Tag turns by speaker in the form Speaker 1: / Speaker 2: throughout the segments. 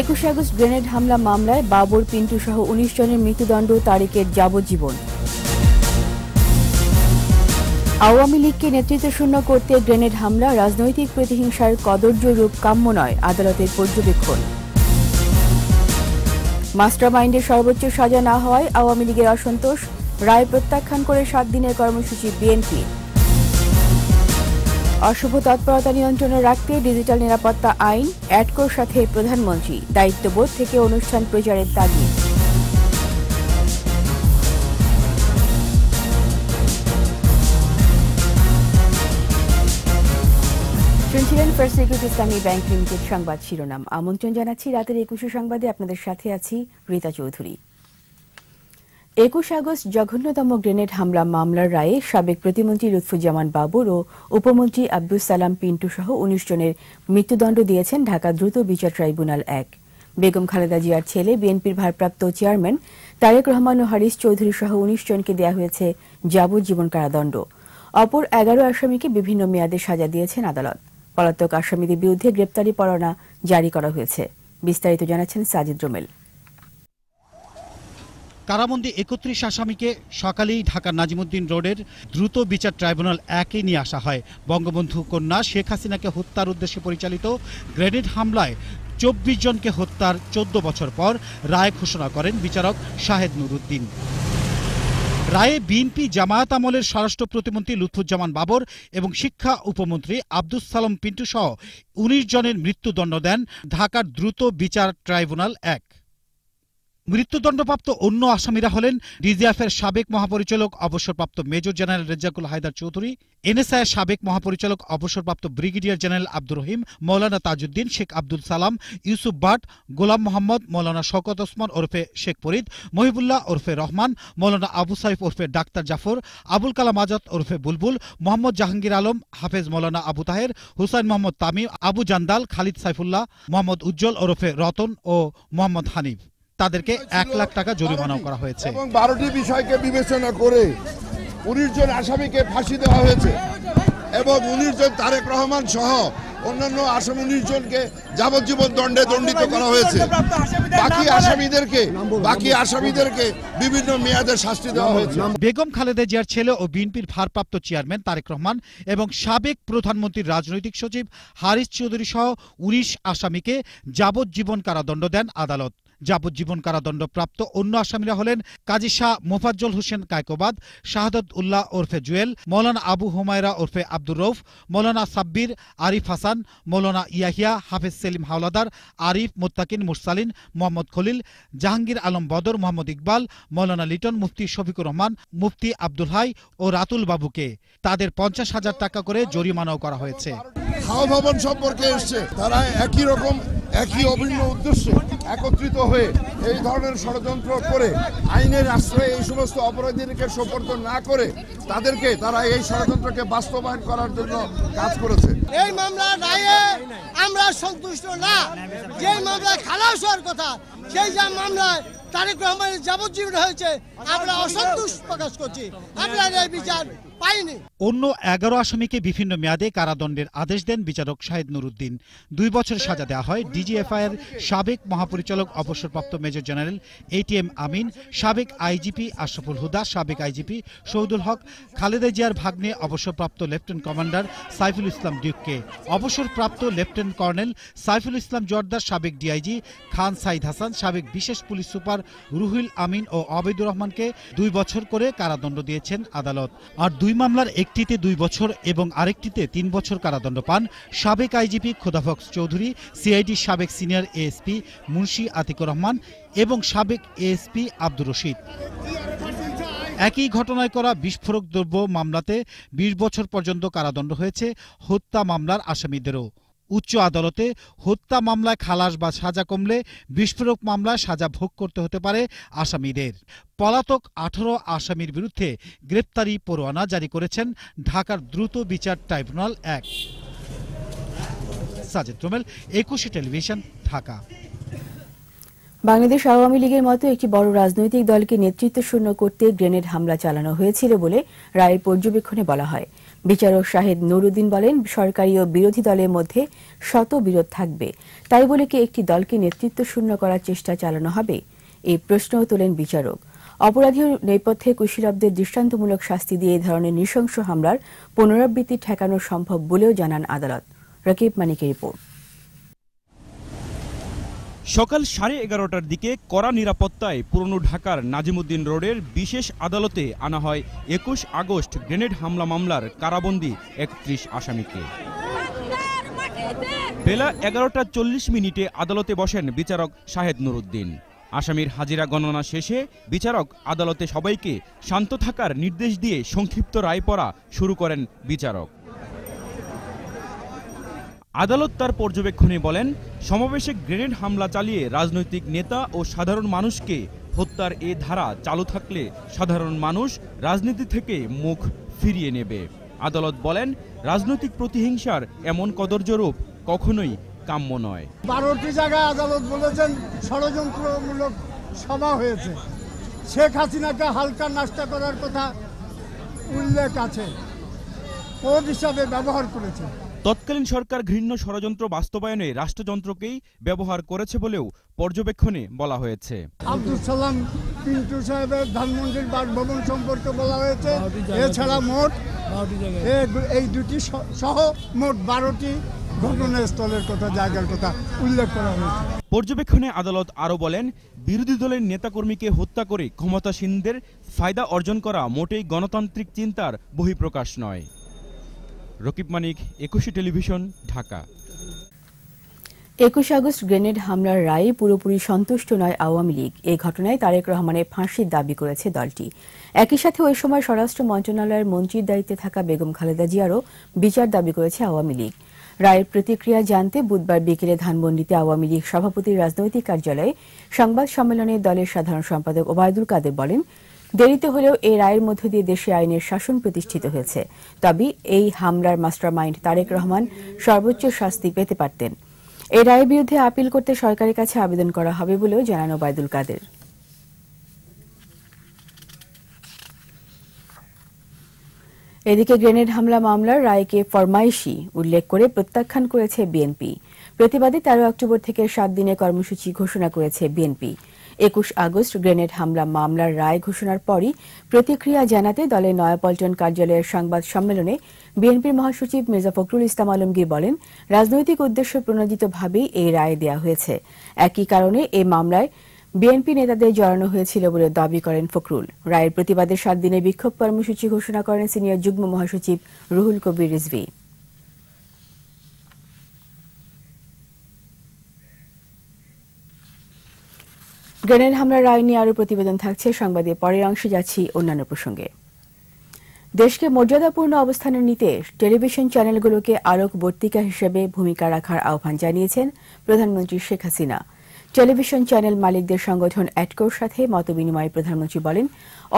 Speaker 1: একুশে August grenade হামলা মামলায় বাবর পিন্টু সহ উনিশ জনের মৃত্যুদণ্ড তারিখের যাবজ্জীবন আওয়ামী লীগকে নেতৃত্ব শূন্য করতে গ্রেনেড হামলা রাজনৈতিক প্রতিহিংসার কদর্য রূপ কাম্য নয় আদালতের পর্যবেক্ষণ মাস্টার মাইন্ডের সর্বোচ্চ সাজা না হওয়ায় আওয়ামী লীগের অসন্তোষ রায় প্রত্যাখ্যান করে সাত দিনের কর্মসূচি বিএনপি অশুভ তৎপরতা নিয়ন্ত্রণে রাখতে ডিজিটাল নিরাপত্তা আইন অ্যাডকোর সাথে প্রধানমন্ত্রী দায়িত্ববোধ থেকে অনুষ্ঠান প্রচারের তাগিদ শুনছিলেন ফার্স্ট ইসলামী ব্যাংক লিমিটেড সংবাদ শিরোনাম আমন্ত্রণ জানাচ্ছি রাতের একুশে সংবাদে আপনাদের সাথে আছি রীতা চৌধুরী একুশ আগস্ট জঘন্যতম গ্রেনেড হামলা মামলার রায়ে সাবেক প্রতিমন্ত্রী লুৎফুজ্জামান বাবুর ও উপমন্ত্রী আব্দুল সালাম পিন্টু সহ উনিশ জনের মৃত্যুদণ্ড দিয়েছেন ঢাকা দ্রুত বিচার ট্রাইব্যুনাল এক বেগম খালেদা জিয়ার ছেলে বিএনপির ভারপ্রাপ্ত চেয়ারম্যান তারেক রহমান ও হারিস চৌধুরী সহ উনিশ জনকে দেওয়া হয়েছে যাবজ্জীবন কারাদণ্ড অপর এগারো আসামিকে বিভিন্ন মেয়াদে সাজা দিয়েছেন আদালত পলাতক আসামিদের বিরুদ্ধে গ্রেপ্তারি পরোয়ানা জারি করা হয়েছে বিস্তারিত জানাচ্ছেন সাজিদ রোমেল
Speaker 2: কারাবন্দি একত্রিশ আসামিকে সকালেই ঢাকার নাজিমুদ্দিন রোডের দ্রুত বিচার ট্রাইব্যুনাল একে নিয়ে আসা হয় বঙ্গবন্ধু কন্যা শেখ হাসিনাকে হত্যার উদ্দেশ্যে পরিচালিত গ্রেনেড হামলায় চব্বিশ জনকে হত্যার চোদ্দ বছর পর রায় ঘোষণা করেন বিচারক শাহেদ নুরুদ্দিন রায়ে বিএনপি জামায়াত আমলের স্বরাষ্ট্র প্রতিমন্ত্রী লুৎফুজ্জামান বাবর এবং শিক্ষা উপমন্ত্রী আব্দুস সালাম পিন্টু সহ উনিশ জনের মৃত্যুদণ্ড দেন ঢাকার দ্রুত বিচার ট্রাইব্যুনাল এক মৃত্যুদণ্ডপ্রাপ্ত অন্য আসামিরা হলেন ডিজিএফের সাবেক মহাপরিচালক অবসরপ্রাপ্ত মেজর জেনারেল রেজ্জাকুল হায়দার চৌধুরী এনএসআইয়ের সাবেক মহাপরিচালক অবসরপ্রাপ্ত ব্রিগেডিয়ার জেনারেল আব্দুর রহিম মৌলানা তাজউদ্দিন শেখ আব্দুল সালাম ইউসুফ বাট গোলাম মোহাম্মদ মৌলানা শকত ওসমান ওরফে শেখ ফরিদ মহিবুল্লাহ ওরফে রহমান মৌলানা আবু সাইফ ওরফে ডাক্তার জাফর আবুল কালাম আজাদ ওরফে বুলবুল মোহাম্মদ জাহাঙ্গীর আলম হাফেজ মৌলানা আবু তাহের হুসাইন মোহাম্মদ তামিম আবু জান্দাল খালিদ সাইফুল্লাহ মোহাম্মদ উজ্জ্বল ওরফে রতন ও মোহাম্মদ হানিফ তাদেরকে এক লাখ টাকা জরিমানাও করা হয়েছে এবং বারোটি বিষয়কে বিবেচনা করে উনিশ জন আসামিকে ফাঁসি দেওয়া হয়েছে এবং উনিশ জন তারেক রহমান সহ
Speaker 3: অন্যান্য আসামি উনিশ জনকে যাবজ্জীবন দণ্ডে দণ্ডিত করা হয়েছে বাকি
Speaker 1: আসামিদেরকে বাকি আসামিদেরকে
Speaker 2: বিভিন্ন
Speaker 3: মেয়াদে শাস্তি
Speaker 1: দেওয়া হয়েছে
Speaker 2: বেগম খালেদা জিয়ার ছেলে ও বিএনপির ভারপ্রাপ্ত চেয়ারম্যান তারেক রহমান এবং সাবেক প্রধানমন্ত্রীর রাজনৈতিক সচিব হারিস চৌধুরী সহ উনিশ আসামিকে যাবজ্জীবন কারাদণ্ড দেন আদালত যাবজ্জীবন কারাদণ্ডপ্রাপ্ত অন্য আসামিরা হলেন কাজী শাহ মোফাজ্জল হোসেন কায়কোবাদ শাহাদত উল্লাহ ওরফে জুয়েল মৌলানা আবু হুমায়রা ওরফে আব্দুর রৌফ মৌলানা সাব্বির আরিফ হাসান মৌলানা ইয়াহিয়া হাফেজ সেলিম হাওলাদার আরিফ মোত্তাকিন মুরসালিন মোহাম্মদ খলিল জাহাঙ্গীর আলম বদর মোহাম্মদ ইকবাল মৌলানা লিটন মুফতি শফিকুর রহমান মুফতি আব্দুল হাই ও রাতুল বাবুকে তাদের পঞ্চাশ হাজার টাকা করে জরিমানাও করা হয়েছে
Speaker 4: হাওয়া ভবন
Speaker 3: সম্পর্কে এসছে তারা একই রকম একই অভিন্ন উদ্দেশ্যে একত্রিত হয়ে এই ধরনের ষড়যন্ত্র করে আইনের আশ্রয়ে এই সমস্ত অপরাধীদেরকে সম্পর্ক না করে
Speaker 2: তাদেরকে তারা এই ষড়যন্ত্রকে বাস্তবায়ন করার জন্য কাজ করেছে এই মামলা রায়ে আমরা সন্তুষ্ট না যে মামলা খালাস হওয়ার কথা সেই যা মামলায় তারেক রহমানের যাবজ্জীবন হয়েছে আমরা অসন্তোষ প্রকাশ করছি আপনারা এই বিচার পাইনি অন্য এগারো আসামিকে বিভিন্ন মেয়াদে কারাদণ্ডের আদেশ দেন বিচারক শাহিদ নুরুদ্দিন দুই বছর সাজা দেওয়া হয় ডিজিএফআই এর সাবেক মহাপরিচালক অবসরপ্রাপ্ত মেজর জেনারেল এটিএম আমিন সাবেক আইজিপি আশরাফুল হুদা সাবেক আইজিপি শহীদুল হক খালেদা জিয়ার ভাগ্নে অবসরপ্রাপ্ত লেফটেন্যান্ট কমান্ডার সাইফুল ইসলাম ডিউককে অবসরপ্রাপ্ত লেফটেন্যান্ট কর্নেল সাইফুল ইসলাম জর্দার সাবেক ডিআইজি খান সাইদ হাসান সাবেক বিশেষ পুলিশ সুপার রুহিল আমিন ও আবেদুর রহমানকে দুই বছর করে কারাদণ্ড দিয়েছেন আদালত আর দুই দুই মামলার একটিতে দুই বছর এবং আরেকটিতে তিন বছর কারাদণ্ড পান সাবেক আইজিপি খোদাফক্স চৌধুরী সিআইডি সাবেক সিনিয়র এএসপি মুন্সি আতিকুর রহমান এবং সাবেক এএসপি আব্দুর রশিদ একই ঘটনায় করা বিস্ফোরক দ্রব্য মামলাতে বিশ বছর পর্যন্ত কারাদণ্ড হয়েছে হত্যা মামলার আসামিদেরও উচ্চ আদালতে হত্যা মামলায় খালাস বা সাজা কমলে বিস্ফোরক মামলায় সাজা ভোগ করতে হতে পারে আসামিদের পলাতক আঠারো আসামির বিরুদ্ধে গ্রেপ্তারি পরোয়ানা জারি করেছেন ঢাকার দ্রুত বিচার ট্রাইব্যুনাল এক সাজেদ রোমেল একুশে টেলিভিশন ঢাকা
Speaker 1: বাংলাদেশ আওয়ামী লীগের মতো একটি বড় রাজনৈতিক দলকে নেতৃত্ব শূন্য করতে গ্রেনেড হামলা চালানো হয়েছিল বলে রায়ের পর্যবেক্ষণে বলা হয় বিচারক শাহেদ নুরুদ্দিন বলেন সরকারি ও বিরোধী দলের মধ্যে শত বিরোধ থাকবে তাই বলে কি একটি দলকে নেতৃত্ব শূন্য করার চেষ্টা চালানো হবে এই প্রশ্নও তোলেন বিচারক অপরাধী নেপথ্যে কুশিরবদের দৃষ্টান্তমূলক শাস্তি দিয়ে এ ধরনের নৃশংস হামলার পুনরাবৃত্তি ঠেকানো সম্ভব বলেও জানান আদালত রকিব মানিকের রিপোর্ট
Speaker 3: সকাল সাড়ে এগারোটার দিকে কড়া নিরাপত্তায় পুরনো ঢাকার নাজিমুদ্দিন রোডের বিশেষ আদালতে আনা হয় একুশ আগস্ট গ্রেনেড হামলা মামলার কারাবন্দি একত্রিশ আসামিকে বেলা এগারোটা চল্লিশ মিনিটে আদালতে বসেন বিচারক শাহেদ নুরুদ্দিন আসামির হাজিরা গণনা শেষে বিচারক আদালতে সবাইকে শান্ত থাকার নির্দেশ দিয়ে সংক্ষিপ্ত রায় পড়া শুরু করেন বিচারক আদালত তার পর্যবেক্ষণে বলেন সমাবেশে গ্রেনেড হামলা চালিয়ে রাজনৈতিক নেতা ও সাধারণ মানুষকে হত্যার এ ধারা চালু থাকলে সাধারণ মানুষ রাজনীতি থেকে মুখ ফিরিয়ে নেবে আদালত বলেন রাজনৈতিক প্রতিহিংসার এমন কদর্য রূপ কখনোই কাম্য নয়
Speaker 2: বারোটি জায়গায় আদালত বলেছেন ষড়যন্ত্রমূলক সভা হয়েছে শেখ হাসিনাকে হালকা নাস্তা করার কথা উল্লেখ আছে কোড হিসাবে ব্যবহার করেছে তৎকালীন সরকার ঘৃণ্য
Speaker 3: ষড়যন্ত্র বাস্তবায়নে রাষ্ট্রযন্ত্রকেই ব্যবহার করেছে বলেও পর্যবেক্ষণে বলা হয়েছে
Speaker 2: আব্দুল সালাম পিন্টু সাহেবের ধানমন্ডির বাসভবন সম্পর্কে বলা হয়েছে এছাড়া মোট এই দুটি সহ মোট বারোটি ঘটনাস্থলের কথা জায়গার কথা উল্লেখ করা হয়েছে
Speaker 3: পর্যবেক্ষণে আদালত আরও বলেন বিরোধী দলের নেতাকর্মীকে হত্যা করে ক্ষমতাসীনদের ফায়দা অর্জন করা মোটেই গণতান্ত্রিক চিন্তার বহিঃপ্রকাশ নয় রকিব মানিক একুশে টেলিভিশন ঢাকা
Speaker 1: একুশ আগস্ট গ্রেনেড হামলার রায়ে পুরোপুরি সন্তুষ্ট নয় আওয়ামী লীগ এই ঘটনায় তারেক রহমানের ফাঁসির দাবি করেছে দলটি একই সাথে ওই সময় স্বরাষ্ট্র মন্ত্রণালয়ের মন্ত্রীর দায়িত্বে থাকা বেগম খালেদা জিয়ারও বিচার দাবি করেছে আওয়ামী লীগ রায়ের প্রতিক্রিয়া জানতে বুধবার বিকেলে ধানমন্ডিতে আওয়ামী লীগ সভাপতির রাজনৈতিক কার্যালয়ে সংবাদ সম্মেলনে দলের সাধারণ সম্পাদক ওবায়দুল কাদের বলেন দেরিতে হলেও এই রায়ের মধ্য দিয়ে দেশে আইনের শাসন প্রতিষ্ঠিত হয়েছে তবে এই হামলার মাস্টার মাইন্ড তারেক রহমান সর্বোচ্চ শাস্তি পেতে পারতেন এই রায়ের বিরুদ্ধে আপিল করতে সরকারের কাছে আবেদন করা হবে বলেও জানান ওবায়দুল কাদের এদিকে গ্রেনেড হামলা মামলার রায়কে ফরমাইশি উল্লেখ করে প্রত্যাখ্যান করেছে বিএনপি প্রতিবাদে তেরো অক্টোবর থেকে সাত দিনে কর্মসূচি ঘোষণা করেছে বিএনপি একুশ আগস্ট গ্রেনেড হামলা মামলার রায় ঘোষণার পরই প্রতিক্রিয়া জানাতে দলের নয়াপল্টন কার্যালয়ের সংবাদ সম্মেলনে বিএনপির মহাসচিব মির্জা ফখরুল ইসলাম আলমগীর বলেন রাজনৈতিক উদ্দেশ্য প্রণোদিতভাবেই এই রায় দেওয়া হয়েছে একই কারণে এই মামলায় বিএনপি নেতাদের জড়ানো হয়েছিল বলে দাবি করেন ফখরুল রায়ের প্রতিবাদে সাত দিনে বিক্ষোভ কর্মসূচি ঘোষণা করেন সিনিয়র যুগ্ম মহাসচিব রুহুল কবির রিজভী গ্রেনেড হামলার রায় নিয়ে আরও প্রতিবেদন থাকছে সংবাদে পরের অংশে যাচ্ছি অন্যান্য প্রসঙ্গে দেশকে মর্যাদাপূর্ণ অবস্থানে নিতে টেলিভিশন চ্যানেলগুলোকে বর্তিকা হিসেবে ভূমিকা রাখার আহ্বান জানিয়েছেন প্রধানমন্ত্রী শেখ হাসিনা টেলিভিশন চ্যানেল মালিকদের সংগঠন অ্যাটকোর সাথে মতবিনিময়ে প্রধানমন্ত্রী বলেন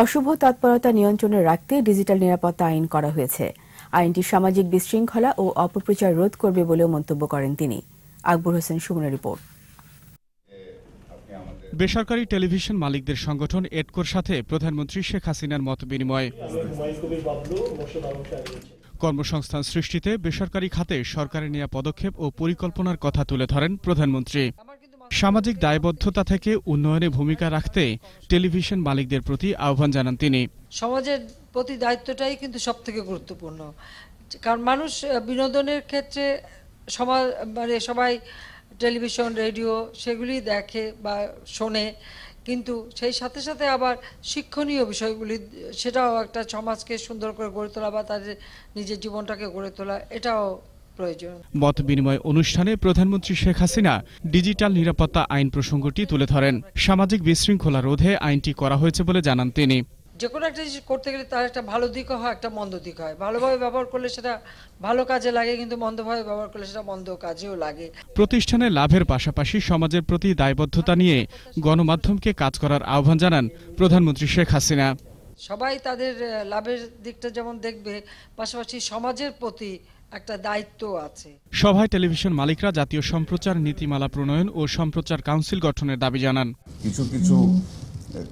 Speaker 1: অশুভ তৎপরতা নিয়ন্ত্রণে রাখতে ডিজিটাল নিরাপত্তা আইন করা হয়েছে আইনটি সামাজিক বিশৃঙ্খলা ও অপপ্রচার রোধ করবে বলেও মন্তব্য করেন তিনি আকবর হোসেন সুমনের রিপোর্ট
Speaker 5: বেসরকারি টেলিভিশন মালিকদের সংগঠন এডকোর সাথে প্রধানমন্ত্রী শেখ হাসিনার মত বিনিময় কর্মসংস্থান সৃষ্টিতে বেসরকারি খাতে সরকারের নেওয়া পদক্ষেপ ও পরিকল্পনার কথা তুলে ধরেন প্রধানমন্ত্রী সামাজিক দায়বদ্ধতা থেকে উন্নয়নে ভূমিকা রাখতে টেলিভিশন মালিকদের প্রতি আহ্বান জানান তিনি
Speaker 6: সমাজের প্রতি দায়িত্বটাই কিন্তু সব থেকে গুরুত্বপূর্ণ কারণ মানুষ বিনোদনের ক্ষেত্রে সমাজ মানে সবাই টেলিভিশন রেডিও সেগুলি দেখে বা শোনে কিন্তু সেই সাথে সাথে আবার শিক্ষণীয় বিষয়গুলি সেটাও একটা সমাজকে সুন্দর করে গড়ে তোলা বা তাদের নিজের জীবনটাকে গড়ে তোলা এটাও প্রয়োজন
Speaker 5: মত বিনিময় অনুষ্ঠানে প্রধানমন্ত্রী শেখ হাসিনা ডিজিটাল নিরাপত্তা আইন প্রসঙ্গটি তুলে ধরেন সামাজিক বিশৃঙ্খলা রোধে আইনটি করা হয়েছে বলে জানান তিনি
Speaker 6: যে কোনো একটা জিনিস করতে গেলে তার একটা ভালো দিকও হয় একটা মন্দ দিক হয় ভালোভাবে ব্যবহার করলে সেটা ভালো কাজে লাগে কিন্তু মন্দভাবে ব্যবহার করলে সেটা মন্দ কাজেও লাগে
Speaker 5: প্রতিষ্ঠানে লাভের পাশাপাশি সমাজের প্রতি দায়বদ্ধতা নিয়ে গণমাধ্যমকে কাজ করার আহ্বান জানান প্রধানমন্ত্রী শেখ হাসিনা
Speaker 6: সবাই তাদের লাভের দিকটা যেমন দেখবে পাশাপাশি সমাজের প্রতি একটা দায়িত্ব আছে
Speaker 5: সভায় টেলিভিশন মালিকরা জাতীয় সম্প্রচার নীতিমালা প্রণয়ন ও সম্প্রচার কাউন্সিল গঠনের দাবি জানান
Speaker 2: কিছু কিছু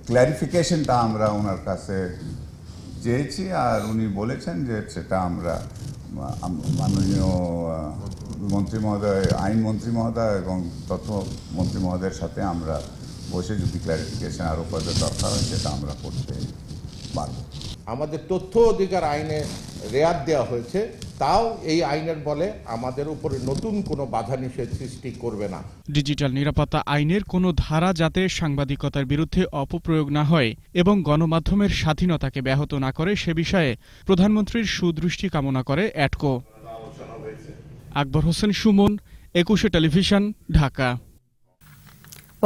Speaker 2: ক্ল্যারিফিকেশনটা আমরা ওনার কাছে চেয়েছি আর উনি বলেছেন যে সেটা আমরা মাননীয় মন্ত্রী মহোদয় আইন মন্ত্রী মহোদয় এবং তথ্য মন্ত্রী মহোদয়ের সাথে আমরা বসে যদি
Speaker 4: ক্ল্যারিফিকেশন আরও কত দরকার হয় সেটা আমরা করতে
Speaker 2: পারব আমাদের তথ্য অধিকার
Speaker 3: আইনে রেয়াত দেওয়া হয়েছে তাও এই আইনের বলে আমাদের উপরে নতুন কোনো বাধা নিষেধ সৃষ্টি করবে না
Speaker 5: ডিজিটাল নিরাপত্তা আইনের কোনো ধারা যাতে সাংবাদিকতার বিরুদ্ধে অপপ্রয়োগ না হয় এবং গণমাধ্যমের স্বাধীনতাকে ব্যাহত না করে সে বিষয়ে প্রধানমন্ত্রীর সুদৃষ্টি কামনা করে অ্যাটকো আকবর হোসেন সুমন একুশে টেলিভিশন ঢাকা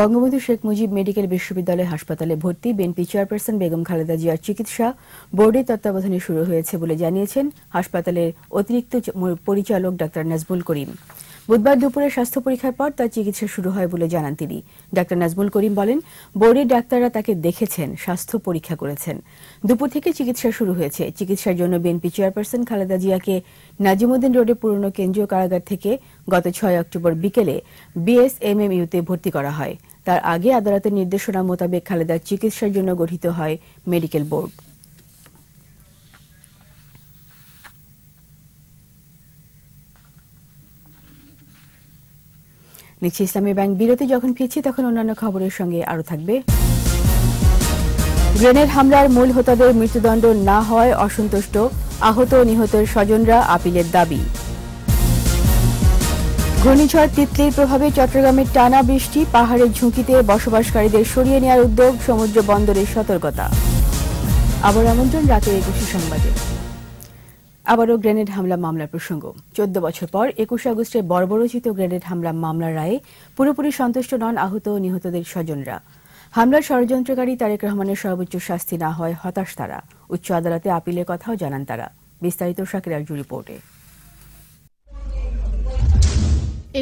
Speaker 1: বঙ্গবন্ধু শেখ মুজিব মেডিকেল বিশ্ববিদ্যালয় হাসপাতালে ভর্তি বিএনপি চেয়ারপারসন বেগম খালেদা জিয়ার চিকিৎসা বোর্ডের তত্ত্বাবধানে শুরু হয়েছে বলে জানিয়েছেন হাসপাতালের অতিরিক্ত পরিচালক ডাক্তার নাজবুল করিম বুধবার দুপুরে স্বাস্থ্য পরীক্ষার পর তার চিকিৎসা শুরু হয় বলে জানান তিনি ডাক্তার নাজমুল করিম বলেন বোর্ডের ডাক্তাররা তাকে দেখেছেন স্বাস্থ্য পরীক্ষা করেছেন দুপুর থেকে চিকিৎসা শুরু হয়েছে চিকিৎসার জন্য বিএনপি চেয়ারপারসন খালেদা জিয়াকে নাজিমুদ্দিন রোডে পুরনো কেন্দ্রীয় কারাগার থেকে গত ছয় অক্টোবর বিকেলে বিএসএমএমইউতে ভর্তি করা হয় তার আগে আদালতের নির্দেশনা মোতাবেক খালেদার চিকিৎসার জন্য গঠিত হয় মেডিকেল বোর্ড নিচ্ছে ইসলামী ব্যাংক বিরতি যখন ফিরছি তখন অন্যান্য খবরের সঙ্গে আরো থাকবে গ্রেনেড হামলার মূল হোতাদের মৃত্যুদণ্ড না হওয়ায় অসন্তুষ্ট আহত নিহতের স্বজনরা আপিলের দাবি ঘূর্ণিঝড় তিতলির প্রভাবে চট্টগ্রামের টানা বৃষ্টি পাহাড়ের ঝুঁকিতে বসবাসকারীদের সরিয়ে নেওয়ার উদ্যোগ সমুদ্র বন্দরের সতর্কতা আবার আমন্ত্রণ রাতের একুশে সংবাদে আবারও গ্রেনেড হামলা মামলার প্রসঙ্গ চোদ্দ বছর পর একুশে আগস্টে বর্বরচিত গ্রেনেড হামলা মামলার রায়ে পুরোপুরি সন্তুষ্ট নন আহত নিহতদের স্বজনরা হামলার ষড়যন্ত্রকারী তারেক রহমানের সর্বোচ্চ শাস্তি না হয় হতাশ তারা উচ্চ আদালতে আপিলের কথাও জানান তারা বিস্তারিত সাকিরাজু রিপোর্টে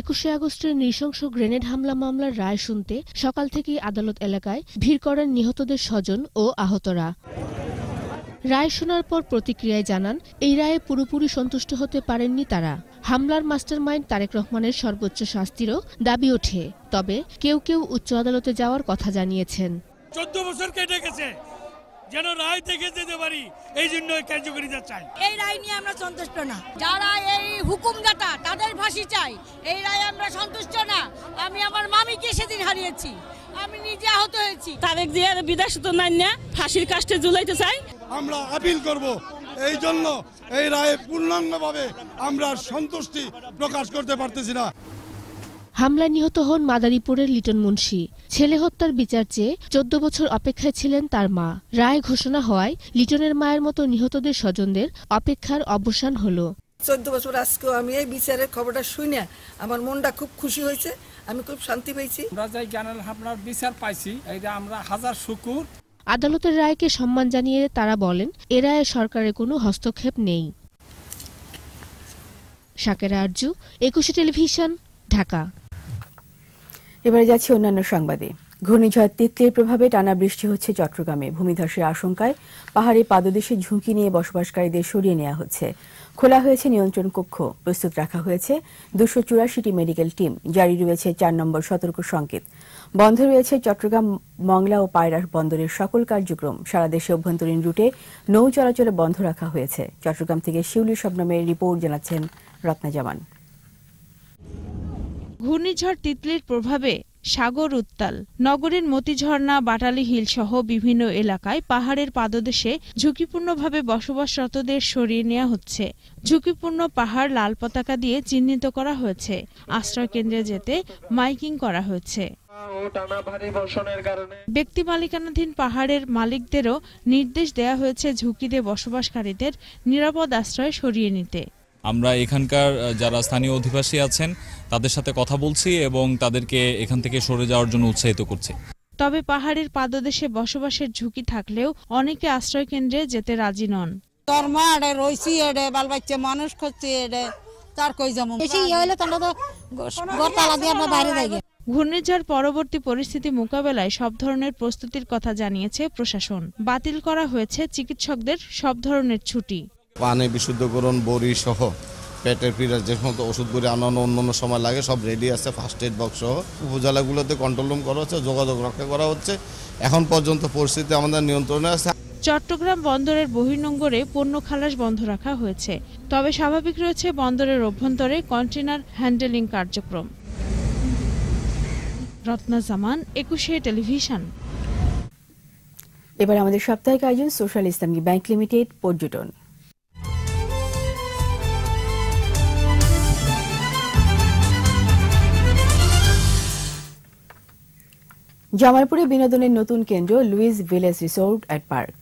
Speaker 4: একুশে আগস্টের নৃশংস গ্রেনেড হামলা মামলার রায় শুনতে সকাল থেকেই আদালত এলাকায় ভিড় করেন নিহতদের স্বজন ও আহতরা রায় শোনার পর প্রতিক্রিয়ায় জানান এই রায়ে পুরোপুরি সন্তুষ্ট হতে পারেননি তারা হামলার মাস্টারমাইন্ড তারেক রহমানের সর্বোচ্চ শাস্তিরও দাবি ওঠে তবে কেউ কেউ উচ্চ আদালতে যাওয়ার কথা জানিয়েছেন
Speaker 6: চোদ্দ বছর কেটে গেছে যেন রায় থেকে যেতে পারি এই জন্য কার্যকরিতা চাই এই রায় নিয়ে আমরা সন্তুষ্ট না যারা এই হুকুমদাতা তাদের ফাঁসি চাই এই রায় আমরা সন্তুষ্ট না আমি আমার মামিকে সেদিন হারিয়েছি আমি নিজে আহত হয়েছি
Speaker 7: নাই না ফাঁসির কাস্টে চাই আমরা
Speaker 2: আপিল করব এই জন্য এই রায়ে পূর্ণাঙ্গভাবে আমরা সন্তুষ্টি প্রকাশ করতে পারতেছি না
Speaker 4: হামলায় নিহত হন মাদারীপুরের লিটন মুন্সি ছেলে হত্যার বিচার চেয়ে চোদ্দ বছর অপেক্ষায় ছিলেন তার মা রায় ঘোষণা হওয়ায় লিটনের মায়ের মতো নিহতদের স্বজনদের অপেক্ষার অবসান হলো
Speaker 6: চোদ্দ বছর আজকেও আমি এই বিচারের খবরটা শুনে আমার মনটা খুব খুশি হয়েছে আমি খুব শান্তি পেয়েছি আমরা যাই জেনারেল হামলার বিচার পাইছি এটা আমরা হাজার শুকুর
Speaker 4: আদালতের রায়কে সম্মান জানিয়ে তারা বলেন এ রায়ে সরকারের কোনো হস্তক্ষেপ নেই সাকেরা আরজু একুশে টেলিভিশন ঢাকা এবারে যাচ্ছি অন্যান্য সংবাদে ঘূর্ণিঝড় তিতলির
Speaker 1: প্রভাবে টানা বৃষ্টি হচ্ছে চট্টগ্রামে ভূমিধসের আশঙ্কায় পাহাড়ে পাদদেশে ঝুঁকি নিয়ে বসবাসকারীদের সরিয়ে নেওয়া হচ্ছে খোলা হয়েছে নিয়ন্ত্রণ কক্ষ প্রস্তুত রাখা হয়েছে দুশো চুরাশিটি মেডিকেল টিম জারি রয়েছে চার নম্বর সতর্ক সংকেত বন্ধ রয়েছে চট্টগ্রাম মংলা ও পায়রা বন্দরের সকল কার্যক্রম সারা দেশে অভ্যন্তরীণ রুটে নৌ চলাচলে বন্ধ রাখা হয়েছে চট্টগ্রাম থেকে শিউলি শবনামের রিপোর্ট জানাচ্ছেন রত্না জামান
Speaker 7: ঘূর্ণিঝড় তিতলির প্রভাবে সাগর উত্তাল নগরীর মতিঝর্ণা বাটালি হিল সহ বিভিন্ন এলাকায় পাহাড়ের পাদদেশে ঝুঁকিপূর্ণভাবে বসবাসরতদের সরিয়ে নেওয়া হচ্ছে ঝুঁকিপূর্ণ পাহাড় লাল পতাকা দিয়ে চিহ্নিত করা হয়েছে আশ্রয় কেন্দ্রে যেতে মাইকিং করা হয়েছে ব্যক্তি মালিকানাধীন পাহাড়ের মালিকদেরও নির্দেশ দেয়া হয়েছে ঝুঁকিতে বসবাসকারীদের নিরাপদ আশ্রয় সরিয়ে নিতে
Speaker 5: আমরা এখানকার যারা স্থানীয় অধিবাসী আছেন তাদের সাথে কথা বলছি এবং তাদেরকে এখান থেকে সরে যাওয়ার জন্য উৎসাহিত করছি
Speaker 7: তবে পাহাড়ের পাদদেশে বসবাসের ঝুঁকি থাকলেও অনেকে আশ্রয় কেন্দ্রে যেতে রাজি নন মানুষ তার কই ইয়ে ঘূর্ণিঝড় পরবর্তী পরিস্থিতি মোকাবেলায় সব ধরনের প্রস্তুতির কথা জানিয়েছে প্রশাসন বাতিল করা হয়েছে চিকিৎসকদের সব ধরনের ছুটি
Speaker 2: পানি বিশুদ্ধকরণ বড়ি সহ পেটের পিড়া যে সমস্ত ওষুধগুলি আনানো অন্য অন্য সময় লাগে সব রেডি আছে ফার্স্ট এড বক্স সহ উপজেলাগুলোতে কন্ট্রোল রুম করা হচ্ছে যোগাযোগ রক্ষা করা হচ্ছে এখন পর্যন্ত পরিস্থিতি আমাদের নিয়ন্ত্রণে আছে
Speaker 7: চট্টগ্রাম বন্দরের বহির্নোঙ্গরে পণ্য খালাস বন্ধ রাখা হয়েছে তবে স্বাভাবিক রয়েছে বন্দরের অভ্যন্তরে কন্টেনার হ্যান্ডেলিং কার্যক্রম রত্না জামান একুশে টেলিভিশন
Speaker 1: এবার আমাদের সাপ্তাহিক আয়োজন সোশ্যাল ইসলামী ব্যাংক লিমিটেড পর্যটন জামালপুরে বিনোদনের নতুন কেন্দ্র Louis village resort and park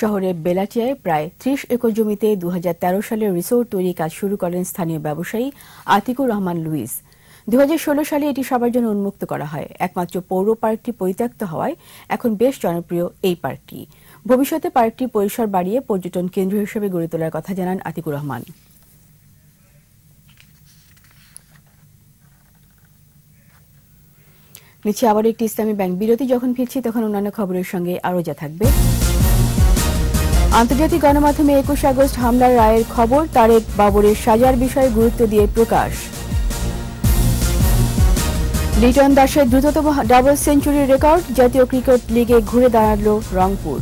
Speaker 1: শহরের বেলাটিয়ায় প্রায় ত্রিশ একর জমিতে দু সালে রিসোর্ট তৈরির কাজ শুরু করেন স্থানীয় ব্যবসায়ী আতিকুর রহমান লুইস দু সালে এটি সবার জন্য উন্মুক্ত করা হয় একমাত্র পৌর পার্কটি পরিত্যক্ত হওয়ায় এখন বেশ জনপ্রিয় এই পার্কটি ভবিষ্যতে পার্কটি পরিসর বাড়িয়ে পর্যটন কেন্দ্র হিসেবে গড়ে তোলার কথা জানান আতিকুর রহমান নিচে আবার একটি ইসলামী ব্যাংক বিরতি যখন ফিরছি তখন অন্যান্য খবরের সঙ্গে আরও যা থাকবে আন্তর্জাতিক গণমাধ্যমে একুশ আগস্ট হামলার রায়ের খবর তারেক বাবরের সাজার বিষয়ে গুরুত্ব দিয়ে প্রকাশ লিটন দাসের দ্রুততম ডাবল সেঞ্চুরির রেকর্ড জাতীয় ক্রিকেট লিগে ঘুরে দাঁড়াল রংপুর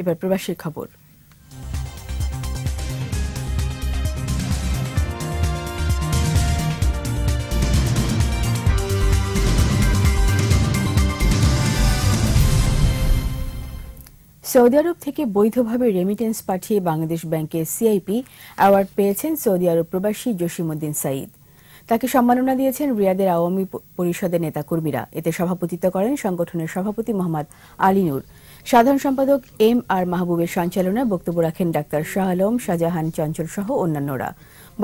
Speaker 1: এবার প্রবাসীর খবর সৌদি আরব থেকে বৈধভাবে রেমিটেন্স পাঠিয়ে বাংলাদেশ ব্যাংকের সিআইপি অ্যাওয়ার্ড পেয়েছেন সৌদি আরব প্রবাসী জসিমুদ্দিন সাঈদ তাকে সম্মাননা দিয়েছেন রিয়াদের আওয়ামী পরিষদের নেতাকর্মীরা এতে সভাপতিত্ব করেন সংগঠনের সভাপতি মোহাম্মদ আলিনুর সাধারণ সম্পাদক এম আর মাহবুবের সঞ্চালনায় বক্তব্য রাখেন ডাক্তার শাহ আলম শাহজাহান চঞ্চল সহ অন্যান্যরা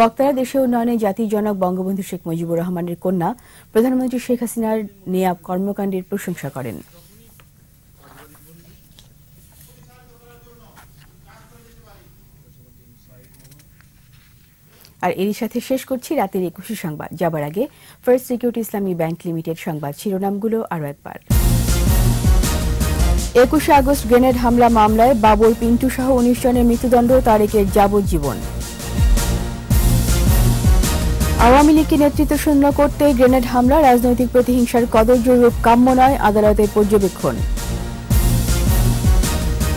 Speaker 1: বক্তারা দেশে উন্নয়নে জাতির জনক বঙ্গবন্ধু শেখ মুজিবুর রহমানের কন্যা প্রধানমন্ত্রী শেখ হাসিনার নেয়াব কর্মকাণ্ডের প্রশংসা করেন আর এরই সাথে শেষ করছি রাতের একুশে সংবাদ যাবার আগে first security Islami bank limited সংবাদ শিরোনামগুলো আরও একবার একুশে আগস্ট গ্রেনেড হামলা মামলায় বাবর পিন্টু সহ উনিশ জনের মৃত্যুদণ্ড তারেকের যাবজ্জীবন আওয়ামী লীগকে নেতৃত্ব শূন্য করতে গ্রেনেড হামলা রাজনৈতিক প্রতিহিংসার কদর্য রূপ কাম্য নয় আদালতের পর্যবেক্ষণ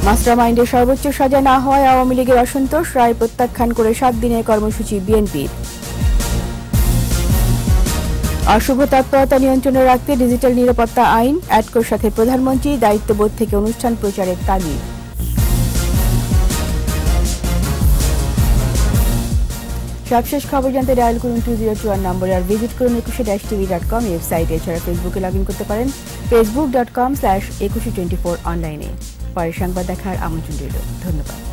Speaker 1: মাস্টারমাইন্ডের সর্বোচ্চ সাজা না হওয়ায় আওয়ামী লীগের অসন্তোষ রায় প্রত্যাখ্যান করে সাত দিনের কর্মসূচি বিএনপির অশুভ তৎপরতা নিয়ন্ত্রণে রাখতে ডিজিটাল নিরাপত্তা আইন অ্যাটকোর সাথে প্রধানমন্ত্রী দায়িত্ববোধ থেকে অনুষ্ঠান প্রচারের তালি সবশেষ খবর জানতে ডায়াল করুন টু জিরো ওয়ান নম্বরে আর ভিজিট করুন একুশে ড্যাশ টিভি ডট কম ওয়েবসাইটে এছাড়া ফেসবুকে লগ ইন করতে পারেন Facebook dot com slash Ekushey twenty four অনলাইনে পরের সংবাদ দেখার আমন্ত্রণ রইল ধন্যবাদ